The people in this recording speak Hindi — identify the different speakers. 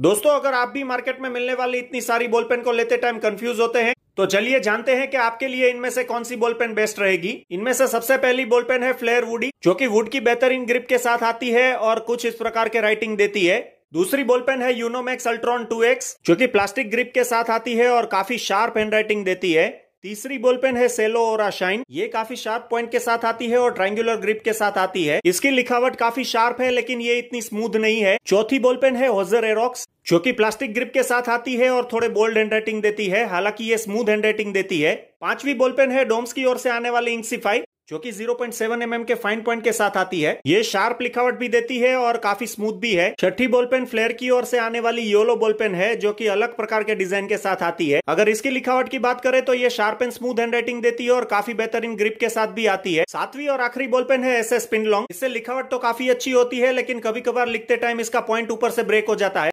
Speaker 1: दोस्तों अगर आप भी मार्केट में मिलने वाली इतनी सारी बॉल पेन को लेते टाइम कंफ्यूज होते हैं तो चलिए जानते हैं कि आपके लिए इनमें से कौन सी बॉल पेन बेस्ट रहेगी इनमें से सबसे पहली बॉल पेन है फ्लेयर वुडी जो कि वुड की बेहतरीन ग्रिप के साथ आती है और कुछ इस प्रकार के राइटिंग देती है दूसरी बॉल पेन है यूनोमैक्स अल्ट्रॉन टू जो की प्लास्टिक ग्रिप के साथ आती है और काफी शार्प हैंड राइटिंग देती है तीसरी बोल पेन है सेलो और शाइन ये काफी शार्प पॉइंट के साथ आती है और ट्रायंगुलर ग्रिप के साथ आती है इसकी लिखावट काफी शार्प है लेकिन ये इतनी स्मूथ नहीं है चौथी बोलपेन पेन है होजर एरोक्स जो कि प्लास्टिक ग्रिप के साथ आती है और थोड़े बोल्ड हैंड देती है हालांकि ये स्मूथ हैंड राइटिंग देती है पांचवी बोल पेन है की ओर से आने वाली इंक्सीफाई जो कि 0.7 पॉइंट mm के फाइन पॉइंट के साथ आती है ये शार्प लिखावट भी देती है और काफी स्मूथ भी है छठी बॉलपेन फ्लेयर की ओर से आने वाली योलो बॉलपेन है जो कि अलग प्रकार के डिजाइन के साथ आती है अगर इसकी लिखावट की बात करें तो ये sharp and smooth handwriting देती है और काफी बेहतरीन ग्रिप के साथ भी आती है सातवीं और आखिरी बॉलपेन है एस एस पिनलॉन्ग इससे लिखावट तो काफी अच्छी होती है लेकिन कभी कभार लिखते टाइम इसका पॉइंट ऊपर से ब्रेक हो जाता है